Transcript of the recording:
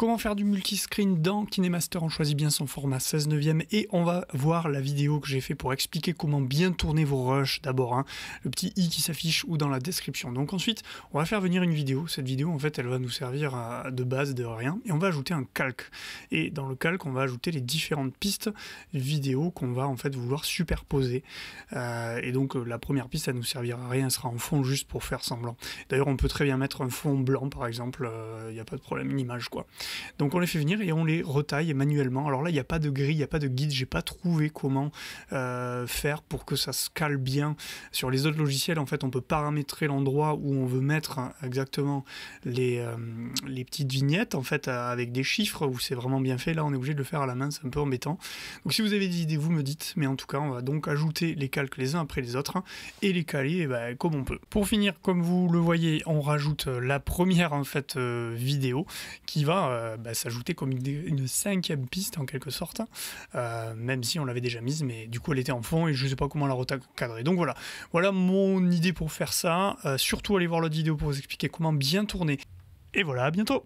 Comment faire du multiscreen dans KineMaster On choisit bien son format 16 neuvième et on va voir la vidéo que j'ai fait pour expliquer comment bien tourner vos rushs d'abord, hein. le petit i qui s'affiche ou dans la description. Donc ensuite, on va faire venir une vidéo. Cette vidéo, en fait, elle va nous servir de base de rien et on va ajouter un calque. Et dans le calque, on va ajouter les différentes pistes vidéo qu'on va en fait vouloir superposer. Euh, et donc euh, la première piste, ça nous servira à rien, elle sera en fond juste pour faire semblant. D'ailleurs, on peut très bien mettre un fond blanc par exemple, il euh, n'y a pas de problème, une image quoi. Donc on les fait venir et on les retaille manuellement. Alors là, il n'y a pas de grille, il n'y a pas de guide, j'ai pas trouvé comment euh, faire pour que ça se cale bien. Sur les autres logiciels, en fait, on peut paramétrer l'endroit où on veut mettre hein, exactement euh, les, petites vignettes, en fait, euh, avec des chiffres où c'est vraiment bien fait. Là, on est obligé de le faire à la main, c'est un peu embêtant. Donc si vous avez des idées, vous me dites, mais en tout cas, on va donc ajouter les calques les uns après les autres hein, et les caler eh ben, comme on peut. Pour finir, comme vous le voyez, on rajoute la première en fait vidéo qui va euh, bah, s'ajouter comme une, cinquième piste en quelque sorte, hein, euh, même si on l'avait déjà mise, mais du coup elle était en fond et je ne sais pas comment la recadrer. Donc voilà, voilà mon idée pour faire ça. Euh, surtout allez voir l'autre vidéo pour vous expliquer comment bien tourner. Et voilà, à bientôt